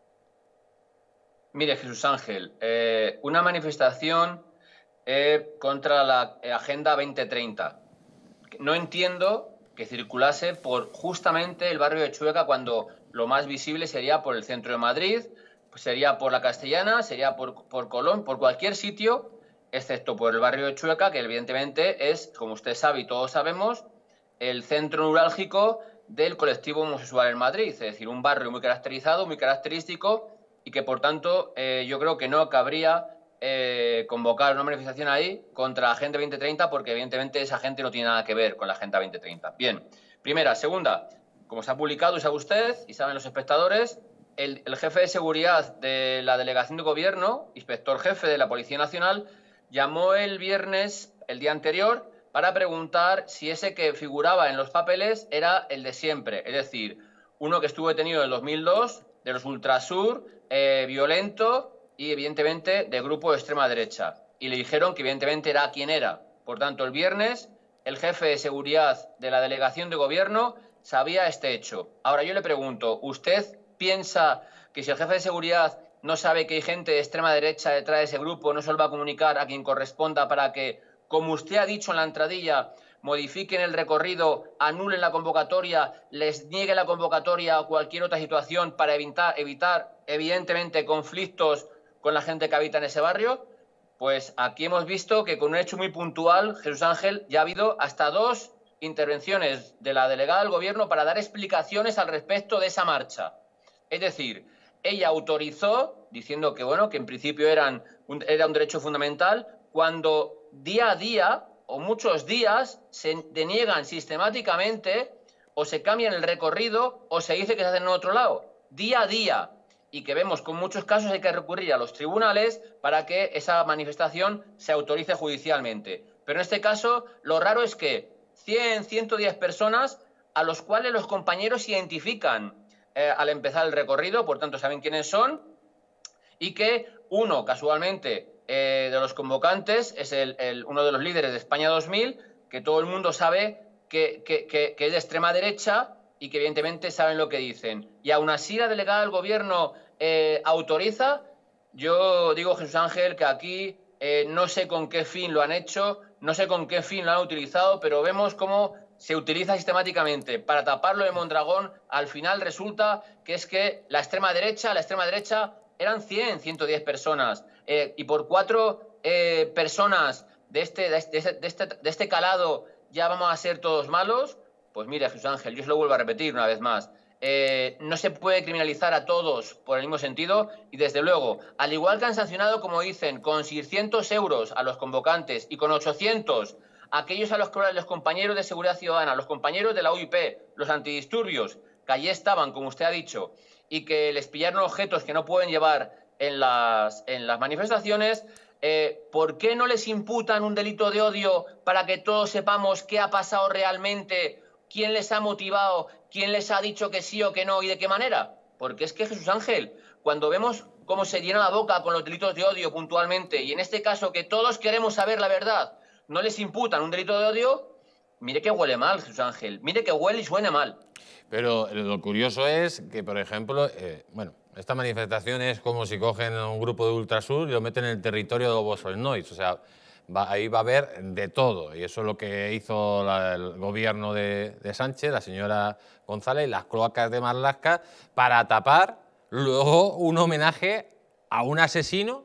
Mire, Jesús Ángel, eh, una manifestación eh, contra la Agenda 2030. No entiendo que circulase por justamente el barrio de Chueca cuando lo más visible sería por el centro de Madrid, pues sería por la Castellana, sería por, Colón, por cualquier sitio, excepto por el barrio de Chueca, que evidentemente es, como usted sabe y todos sabemos, el centro neurálgico del colectivo homosexual en Madrid, es decir, un barrio muy caracterizado, muy característico y que por tanto eh, yo creo que no cabría eh, convocar una manifestación ahí contra la gente 2030 porque evidentemente esa gente no tiene nada que ver con la gente 2030. Bien, primera. Segunda, como se ha publicado y sabe usted y saben los espectadores, el, jefe de seguridad de la delegación de gobierno, inspector jefe de la Policía Nacional, llamó el viernes, el día anterior, para preguntar si ese que figuraba en los papeles era el de siempre, es decir, uno que estuvo detenido en 2002, de los Ultrasur, eh, violento y evidentemente de grupo de extrema derecha. Y le dijeron que evidentemente era quien era. Por tanto, el viernes, el jefe de seguridad de la delegación de gobierno sabía este hecho. Ahora yo le pregunto, ¿usted piensa que si el jefe de seguridad no sabe que hay gente de extrema derecha detrás de ese grupo, no se lo va a comunicar a quien corresponda para que, como usted ha dicho en la entradilla, modifiquen el recorrido, anulen la convocatoria, les niegue la convocatoria o cualquier otra situación para evitar, evitar evidentemente conflictos con la gente que habita en ese barrio? Pues aquí hemos visto que con un hecho muy puntual, Jesús Ángel, ya ha habido hasta dos intervenciones de la delegada del Gobierno para dar explicaciones al respecto de esa marcha. Es decir, ella autorizó, diciendo que bueno, que en principio era un derecho fundamental, cuando día a día o muchos días se deniegan sistemáticamente o se cambian el recorrido o se dice que se hacen en otro lado. Día a día. Y que vemos con muchos casos hay que recurrir a los tribunales para que esa manifestación se autorice judicialmente. Pero en este caso, lo raro es que 100, 110 personas a los cuales los compañeros identifican eh, al empezar el recorrido, por tanto saben quiénes son, y que uno, casualmente, eh, de los convocantes es uno de los líderes de España 2000, que todo el mundo sabe que, es de extrema derecha y que evidentemente saben lo que dicen. Y aún así la delegada del gobierno eh, autoriza, yo digo, Jesús Ángel, que aquí no sé con qué fin lo han hecho, no sé con qué fin lo han utilizado, pero vemos cómo se utiliza sistemáticamente para taparlo de Mondragón. Al final resulta que es que la extrema derecha, la extrema derecha eran 100, 110 personas. Eh, y por cuatro eh, personas de este, de, este, este, este, calado ya vamos a ser todos malos. Pues mira, Jesús Ángel, yo os lo vuelvo a repetir una vez más. Eh, no se puede criminalizar a todos por el mismo sentido y desde luego, al igual que han sancionado, como dicen, con 600 euros a los convocantes y con 800 a aquellos a los que los compañeros de seguridad ciudadana, los compañeros de la UIP, los antidisturbios, que allí estaban, como usted ha dicho, y que les pillaron objetos que no pueden llevar en las, manifestaciones, eh, ¿por qué no les imputan un delito de odio para que todos sepamos qué ha pasado realmente ¿Quién les ha motivado? ¿Quién les ha dicho que sí o que no y de qué manera? Porque es que Jesús Ángel, cuando vemos cómo se llena la boca con los delitos de odio puntualmente, y en este caso que todos queremos saber la verdad, no les imputan un delito de odio, mire que huele mal Jesús Ángel, mire que huele y suena mal. Pero lo curioso es que, por ejemplo, eh, bueno, esta manifestación es como si cogen a un grupo de ultrasur y lo meten en el territorio de Obosolnois, o sea, ahí va a haber de todo. Y eso es lo que hizo el gobierno de, Sánchez, la señora González, las cloacas de Marlaska, para tapar luego un homenaje a un asesino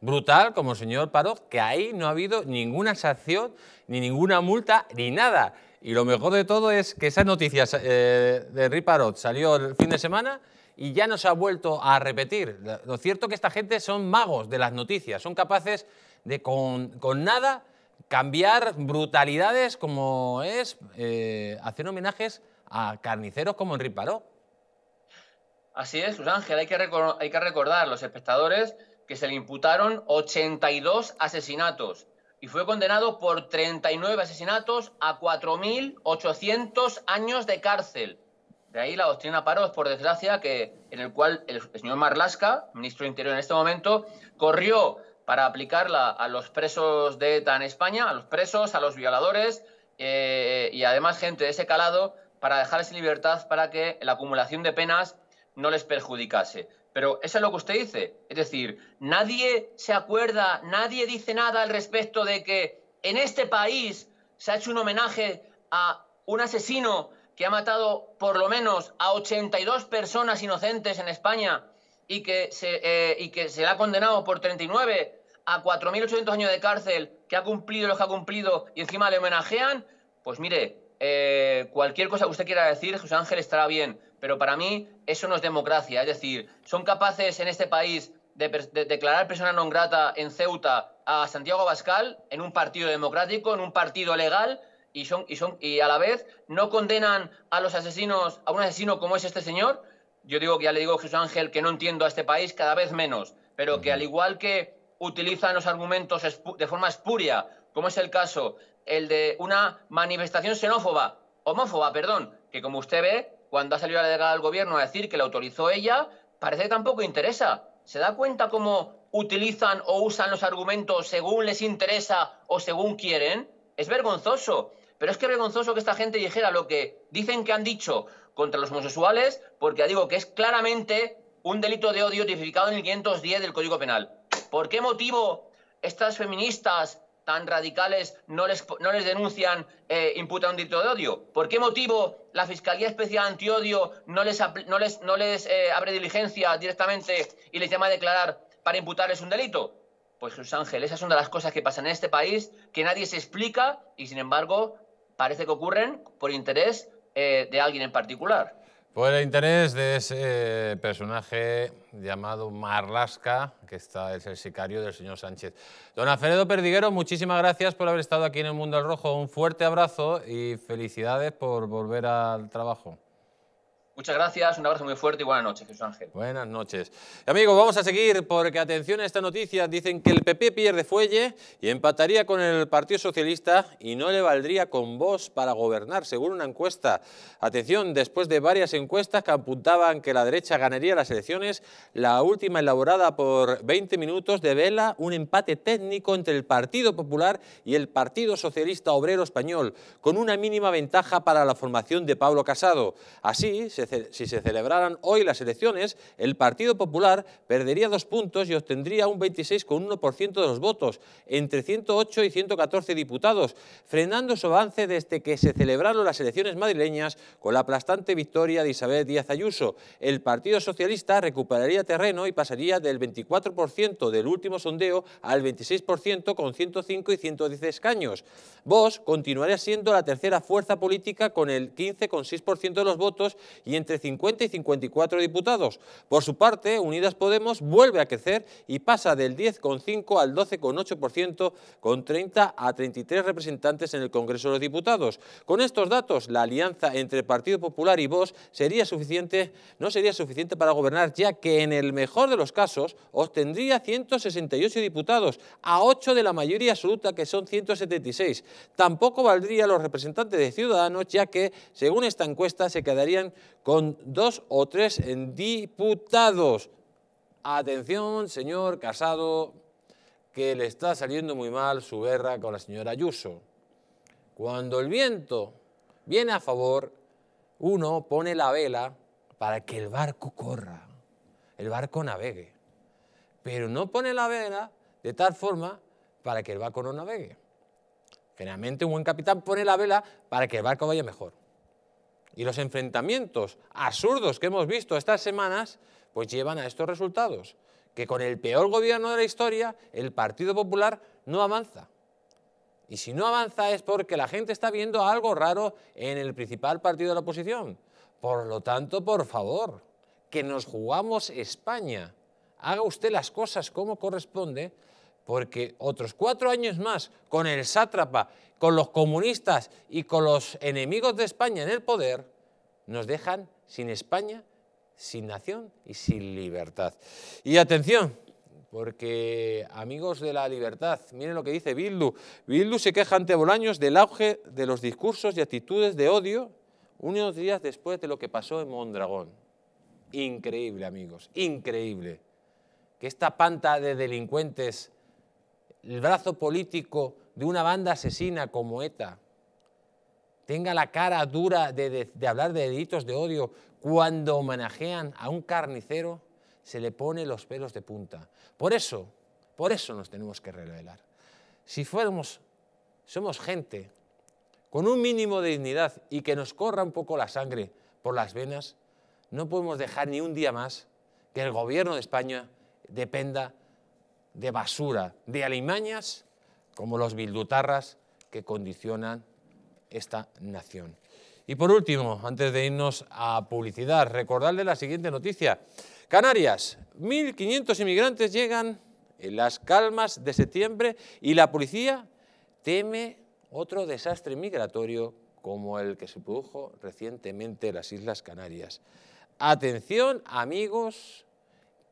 brutal como el señor Parot, que ahí no ha habido ninguna sanción, ni ninguna multa, ni nada. Y lo mejor de todo es que esa noticia eh, de Riparot salió el fin de semana y ya no se ha vuelto a repetir. Lo cierto es que esta gente son magos de las noticias, son capaces de con, nada cambiar brutalidades como es eh, hacer homenajes a carniceros como Enrique Paró. Así es, Luis Ángel, hay que, hay que recordar a los espectadores que se le imputaron 82 asesinatos y fue condenado por 39 asesinatos a 4.800 años de cárcel. De ahí la doctrina Paros, por desgracia, que, en el cual el señor Marlasca, ministro de Interior en este momento, corrió para aplicarla a los presos de ETA en España, a los presos, a los violadores eh, y además gente de ese calado para dejarles en libertad para que la acumulación de penas no les perjudicase. Pero eso es lo que usted dice. Es decir, nadie se acuerda, nadie dice nada al respecto de que en este país se ha hecho un homenaje a un asesino que ha matado por lo menos a 82 personas inocentes en España y que se, le eh, ha condenado por 39 a 4.800 años de cárcel, que ha cumplido lo que ha cumplido y encima le homenajean, pues mire, eh, cualquier cosa que usted quiera decir, José Ángel estará bien, pero para mí eso no es democracia. Es decir, son capaces en este país de, declarar persona non grata en Ceuta a Santiago Abascal en un partido democrático, en un partido legal, y, son, y, son, y a la vez no condenan a los asesinos, a un asesino como es este señor, yo digo que ya le digo a Jesús Ángel que no entiendo a este país cada vez menos, pero que al igual que utilizan los argumentos de forma espuria, como es el caso, el de una manifestación xenófoba, homófoba, perdón, que como usted ve, cuando ha salido la delegada del gobierno a decir que la autorizó ella, parece que tampoco interesa. ¿Se da cuenta cómo utilizan o usan los argumentos según les interesa o según quieren? Es vergonzoso. Pero es que es vergonzoso que esta gente dijera lo que dicen que han dicho, contra los homosexuales, porque digo que es claramente un delito de odio tipificado en el 510 del Código Penal. ¿Por qué motivo estas feministas tan radicales no les, no les denuncian, eh, imputan un delito de odio? ¿Por qué motivo la Fiscalía Especial Antiodio no les, no les, no les eh, abre diligencia directamente y les llama a declarar para imputarles un delito? Pues Jesús Ángel, esas son de las cosas que pasan en este país que nadie se explica y sin embargo parece que ocurren por interés eh, de alguien en particular. Por el interés de ese eh, personaje llamado Marlasca, que está, es el sicario del señor Sánchez. Don Alfredo Perdiguero, muchísimas gracias por haber estado aquí en El Mundo del Rojo. Un fuerte abrazo y felicidades por volver al trabajo. Muchas gracias, un abrazo muy fuerte y buenas noches, Jesús Ángel. Buenas noches. Amigos, vamos a seguir porque atención a esta noticia. Dicen que el PP pierde fuelle y empataría con el Partido Socialista y no le valdría con voz para gobernar, según una encuesta. Atención, después de varias encuestas que apuntaban que la derecha ganaría las elecciones, la última elaborada por 20 minutos devela un empate técnico entre el Partido Popular y el Partido Socialista Obrero Español, con una mínima ventaja para la formación de Pablo Casado. Así se si se celebraran hoy las elecciones, el Partido Popular perdería dos puntos y obtendría un 26,1% de los votos, entre 108 y 114 diputados, frenando su avance desde que se celebraron las elecciones madrileñas con la aplastante victoria de Isabel Díaz Ayuso. El Partido Socialista recuperaría terreno y pasaría del 24% del último sondeo al 26% con 105 y 110 escaños. Vox continuaría siendo la tercera fuerza política con el 15,6% de los votos y entre 50 y 54 diputados. Por su parte, Unidas Podemos vuelve a crecer y pasa del 10,5 al 12,8% con 30 a 33 representantes en el Congreso de los Diputados. Con estos datos, la alianza entre Partido Popular y Vox sería suficiente, no sería suficiente para gobernar, ya que en el mejor de los casos obtendría 168 diputados, a 8 de la mayoría absoluta, que son 176. Tampoco valdría los representantes de Ciudadanos, ya que, según esta encuesta, se quedarían con dos o tres diputados. Atención, señor Casado, que le está saliendo muy mal su guerra con la señora Ayuso. Cuando el viento viene a favor, uno pone la vela para que el barco corra, el barco navegue. Pero no pone la vela de tal forma para que el barco no navegue. Generalmente un buen capitán pone la vela para que el barco vaya mejor y los enfrentamientos absurdos que hemos visto estas semanas, pues llevan a estos resultados, que con el peor gobierno de la historia, el Partido Popular no avanza. Y si no avanza es porque la gente está viendo algo raro en el principal partido de la oposición. Por lo tanto, por favor, que nos jugamos España. Haga usted las cosas como corresponde porque otros cuatro años más con el sátrapa, con los comunistas y con los enemigos de España en el poder, nos dejan sin España, sin nación y sin libertad. Y atención, porque amigos de la libertad, miren lo que dice Bildu. Bildu se queja ante Bolaños del auge de los discursos y actitudes de odio unos días después de lo que pasó en Mondragón. Increíble, amigos, increíble. Que esta panta de delincuentes el brazo político de una banda asesina como ETA tenga la cara dura de, hablar de delitos de odio cuando homenajean a un carnicero, se le pone los pelos de punta. Por eso, por eso nos tenemos que revelar. Si fuéramos, somos gente con un mínimo de dignidad y que nos corra un poco la sangre por las venas, no podemos dejar ni un día más que el gobierno de España dependa de basura, de alimañas, como los bildutarras que condicionan esta nación. Y por último, antes de irnos a publicidad, recordarle la siguiente noticia. Canarias, 1.500 inmigrantes llegan en las calmas de septiembre y la policía teme otro desastre migratorio como el que se produjo recientemente en las Islas Canarias. Atención amigos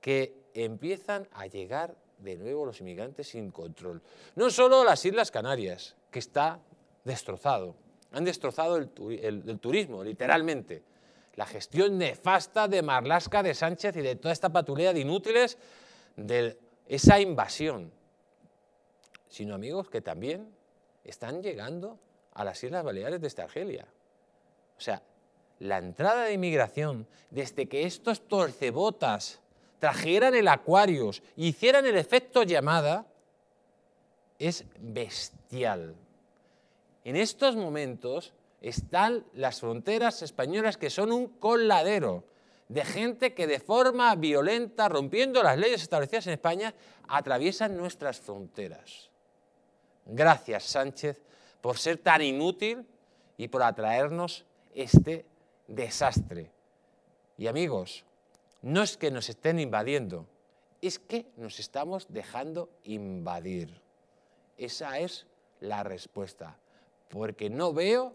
que empiezan a llegar de nuevo los inmigrantes sin control. No solo las Islas Canarias, que está destrozado. Han destrozado el, turismo, literalmente. La gestión nefasta de Marlasca, de Sánchez y de toda esta patulea de inútiles de esa invasión. Sino, amigos, que también están llegando a las Islas Baleares esta Argelia. O sea, la entrada de inmigración, desde que estos torcebotas trajeran el Aquarius, hicieran el efecto llamada, es bestial. En estos momentos están las fronteras españolas que son un coladero de gente que de forma violenta, rompiendo las leyes establecidas en España, atraviesan nuestras fronteras. Gracias, Sánchez, por ser tan inútil y por atraernos este desastre. Y amigos, no es que nos estén invadiendo, es que nos estamos dejando invadir. Esa es la respuesta, porque no veo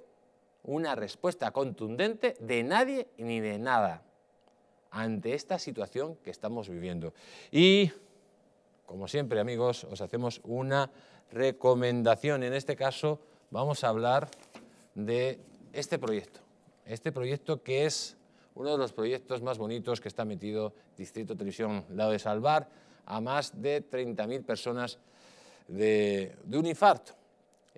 una respuesta contundente de nadie ni de nada ante esta situación que estamos viviendo. Y, como siempre, amigos, os hacemos una recomendación. En este caso, vamos a hablar de este proyecto. Este proyecto que es uno de los proyectos más bonitos que está metido Distrito Televisión, lado de salvar a más de 30.000 personas de, un infarto.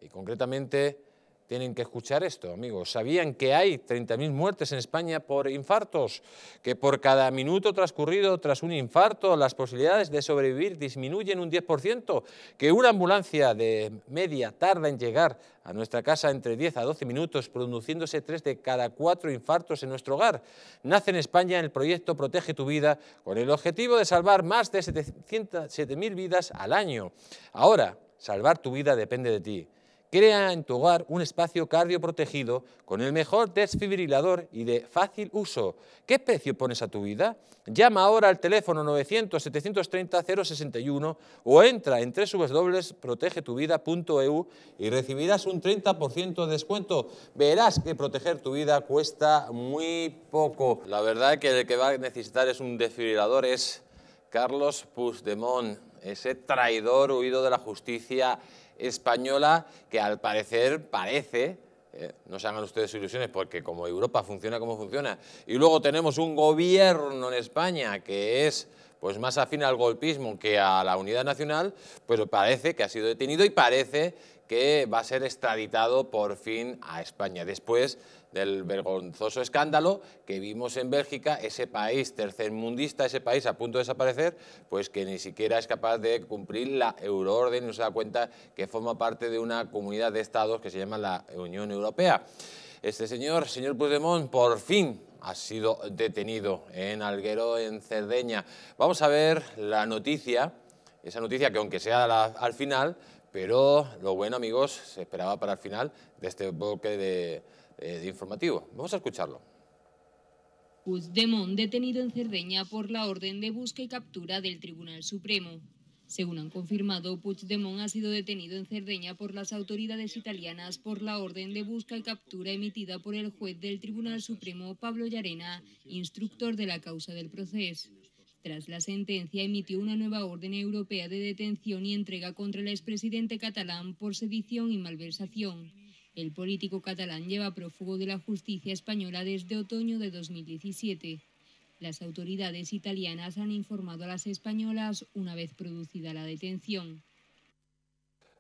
Y concretamente tienen que escuchar esto, amigos. Sabían que hay 30.000 muertes en España por infartos, que por cada minuto transcurrido tras un infarto las posibilidades de sobrevivir disminuyen un 10%, que una ambulancia de media tarda en llegar a nuestra casa entre 10 a 12 minutos, produciéndose 3 de cada 4 infartos en nuestro hogar. Nace en España el proyecto Protege tu vida, con el objetivo de salvar más de 7.000 vidas al año. Ahora, salvar tu vida depende de ti. Crea en tu hogar un espacio cardioprotegido con el mejor desfibrilador y de fácil uso. ¿Qué precio pones a tu vida? Llama ahora al teléfono 900-730-061 o entra en www.protegetuvida.eu y recibirás un 30% de descuento. Verás que proteger tu vida cuesta muy poco. La verdad es que el que va a necesitar es un desfibrilador es Carlos Puigdemont, ese traidor huido de la justicia española que al parecer parece, eh, no se hagan ustedes ilusiones porque como Europa funciona como funciona, y luego tenemos un gobierno en España que es pues más afín al golpismo que a la unidad nacional, pues parece que ha sido detenido y parece que va a ser extraditado por fin a España, después del vergonzoso escándalo que vimos en Bélgica, ese país tercermundista, ese país a punto de desaparecer, pues que ni siquiera es capaz de cumplir la euroorden y no se da cuenta que forma parte de una comunidad de estados que se llama la Unión Europea. Este señor, señor Puigdemont, por fin ha sido detenido en Alguero, en Cerdeña. Vamos a ver la noticia, esa noticia que aunque sea al final, pero lo bueno, amigos, se esperaba para el final de este bloque de, eh, informativo. Vamos a escucharlo. Puigdemont detenido en Cerdeña por la orden de busca y captura del Tribunal Supremo. Según han confirmado, Puigdemont ha sido detenido en Cerdeña por las autoridades italianas por la orden de busca y captura emitida por el juez del Tribunal Supremo Pablo Llarena, instructor de la causa del proceso. Tras la sentencia, emitió una nueva orden europea de detención y entrega contra el expresidente catalán por sedición y malversación. El político catalán lleva prófugo de la justicia española desde otoño de 2017. Las autoridades italianas han informado a las españolas una vez producida la detención.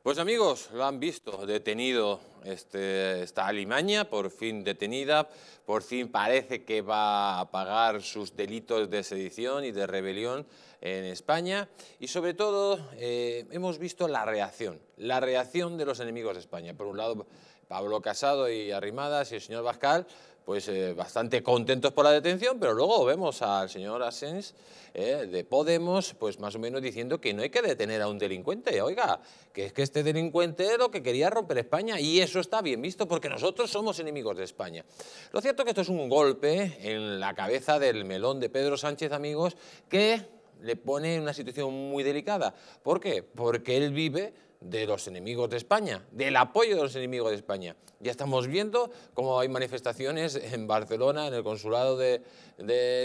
Pues amigos, lo han visto, detenido este, esta Alimaña, por fin detenida, por fin parece que va a pagar sus delitos de sedición y de rebelión en España y sobre todo eh, hemos visto la reacción, la reacción de los enemigos de España. Por un lado Pablo Casado y Arrimadas y el señor Bascal, pues eh, bastante contentos por la detención, pero luego vemos al señor Asens eh, de Podemos, pues más o menos diciendo que no hay que detener a un delincuente, oiga, que es que este delincuente lo que quería romper España y eso está bien visto porque nosotros somos enemigos de España. Lo cierto es que esto es un golpe en la cabeza del melón de Pedro Sánchez, amigos, que le pone en una situación muy delicada. ¿Por qué? Porque él vive de los enemigos de España, del apoyo de los enemigos de España. Ya estamos viendo cómo hay manifestaciones en Barcelona, en el consulado de,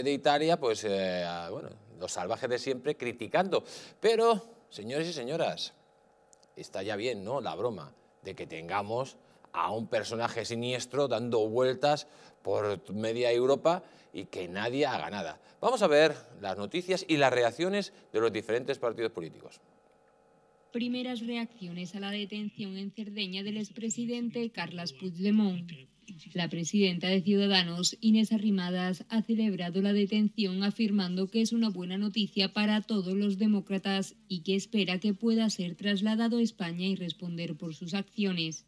Italia, pues eh, bueno, los salvajes de siempre criticando. Pero, señores y señoras, está ya bien, ¿no? La broma de que tengamos a un personaje siniestro dando vueltas por media Europa y que nadie haga nada. Vamos a ver las noticias y las reacciones de los diferentes partidos políticos primeras reacciones a la detención en Cerdeña del expresidente Carles Puigdemont. La presidenta de Ciudadanos, Inés Arrimadas, ha celebrado la detención afirmando que es una buena noticia para todos los demócratas y que espera que pueda ser trasladado a España y responder por sus acciones.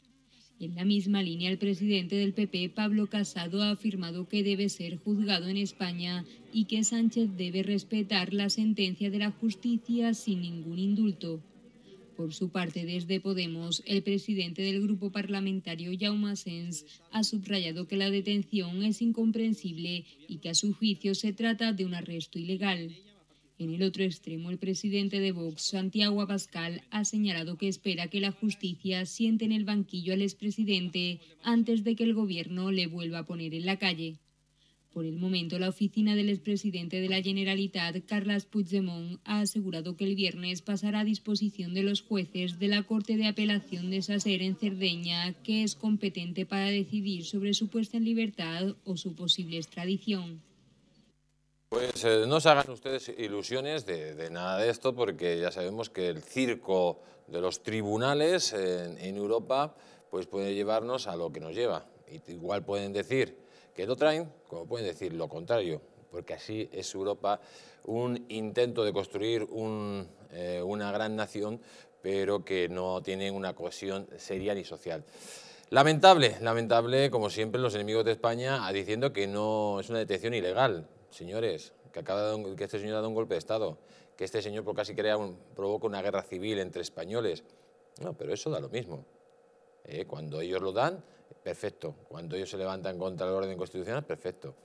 En la misma línea, el presidente del PP, Pablo Casado, ha afirmado que debe ser juzgado en España y que Sánchez debe respetar la sentencia de la justicia sin ningún indulto. Por su parte, desde Podemos, el presidente del grupo parlamentario Jaume Sens ha subrayado que la detención es incomprensible y que a su juicio se trata de un arresto ilegal. En el otro extremo, el presidente de Vox, Santiago Abascal, ha señalado que espera que la justicia siente en el banquillo al expresidente antes de que el gobierno le vuelva a poner en la calle. Por el momento, la oficina del expresidente de la Generalitat, Carles Puigdemont, ha asegurado que el viernes pasará a disposición de los jueces de la Corte de Apelación de Sacer en Cerdeña, que es competente para decidir sobre su puesta en libertad o su posible extradición. Pues eh, no se hagan ustedes ilusiones de, nada de esto, porque ya sabemos que el circo de los tribunales en, Europa pues puede llevarnos a lo que nos lleva. Igual pueden decir que no traen, como pueden decir lo contrario, porque así es Europa, un intento de construir eh, una gran nación, pero que no tienen una cohesión seria ni social. Lamentable, lamentable, como siempre, los enemigos de España ah, diciendo que no es una detención ilegal. Señores, que, acaba que este señor ha dado un golpe de Estado, que este señor por casi crea provoca una guerra civil entre españoles. No, pero eso da lo mismo. ¿eh? cuando ellos lo dan, perfecto. Cuando ellos se levantan contra el orden constitucional, perfecto.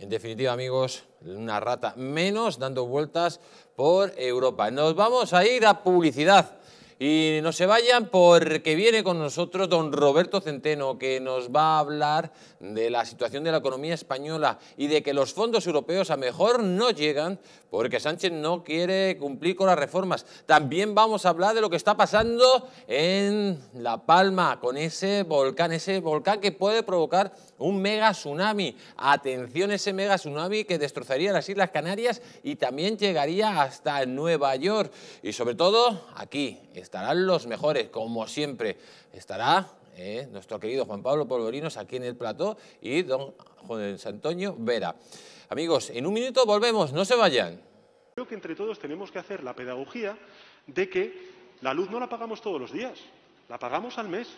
En definitiva, amigos, una rata menos dando vueltas por Europa. Nos vamos a ir a publicidad. Y no se vayan porque viene con nosotros don Roberto Centeno, que nos va a hablar de la situación de la economía española y de que los fondos europeos a mejor no llegan porque Sánchez no quiere cumplir con las reformas. También vamos a hablar de lo que está pasando en La Palma con ese volcán, ese volcán que puede provocar un mega tsunami. Atención, ese mega tsunami que destrozaría las Islas Canarias y también llegaría hasta Nueva York. Y sobre todo aquí, estarán los mejores, como siempre. Estará eh, nuestro querido Juan Pablo Polvorinos aquí en el plató y don Juan Antonio Vera. Amigos, en un minuto volvemos, no se vayan. Creo que entre todos tenemos que hacer la pedagogía de que la luz no la pagamos todos los días, la pagamos al mes.